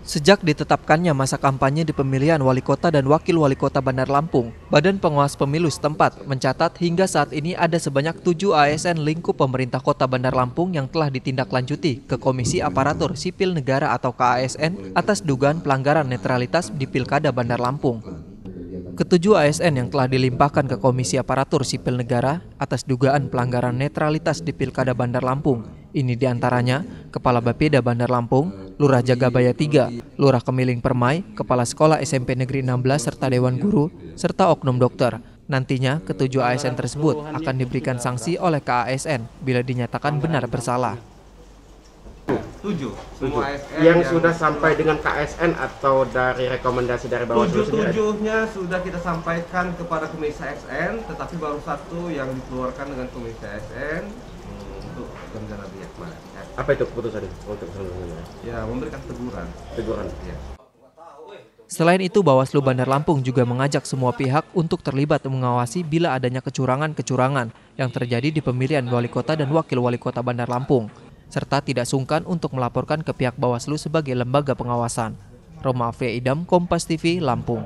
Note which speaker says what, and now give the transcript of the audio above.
Speaker 1: Sejak ditetapkannya masa kampanye di pemilihan wali kota dan wakil wali kota Bandar Lampung, Badan Pengawas Pemilu setempat mencatat hingga saat ini ada sebanyak tujuh ASN lingkup pemerintah kota Bandar Lampung yang telah ditindaklanjuti ke Komisi Aparatur Sipil Negara atau KASN atas dugaan pelanggaran netralitas di Pilkada Bandar Lampung. Ketujuh ASN yang telah dilimpahkan ke Komisi Aparatur Sipil Negara atas dugaan pelanggaran netralitas di Pilkada Bandar Lampung. Ini diantaranya Kepala Bapeda Bandar Lampung, Lurah Jagabaya III, Lurah Kemiling Permai, Kepala Sekolah SMP Negeri 16 serta Dewan Guru, serta Oknum Dokter. Nantinya, ketujuh ASN tersebut akan diberikan sanksi oleh KASN bila dinyatakan benar bersalah.
Speaker 2: Tujuh. Semua yang, yang sudah sampai dengan KSN atau dari rekomendasi dari bawah tujuh tujuhnya sudah kita sampaikan kepada komisi ASN, tetapi baru satu yang dikeluarkan dengan komisi ASN apa itu keputusan oh, untuk selanjutnya? Ya memberikan teguran. Teguran. Ya.
Speaker 1: Selain itu, Bawaslu Bandar Lampung juga mengajak semua pihak untuk terlibat mengawasi bila adanya kecurangan-kecurangan yang terjadi di pemilihan wali kota dan wakil wali kota Bandar Lampung, serta tidak sungkan untuk melaporkan ke pihak Bawaslu sebagai lembaga pengawasan. Roma Afri Idam, Kompas TV, Lampung.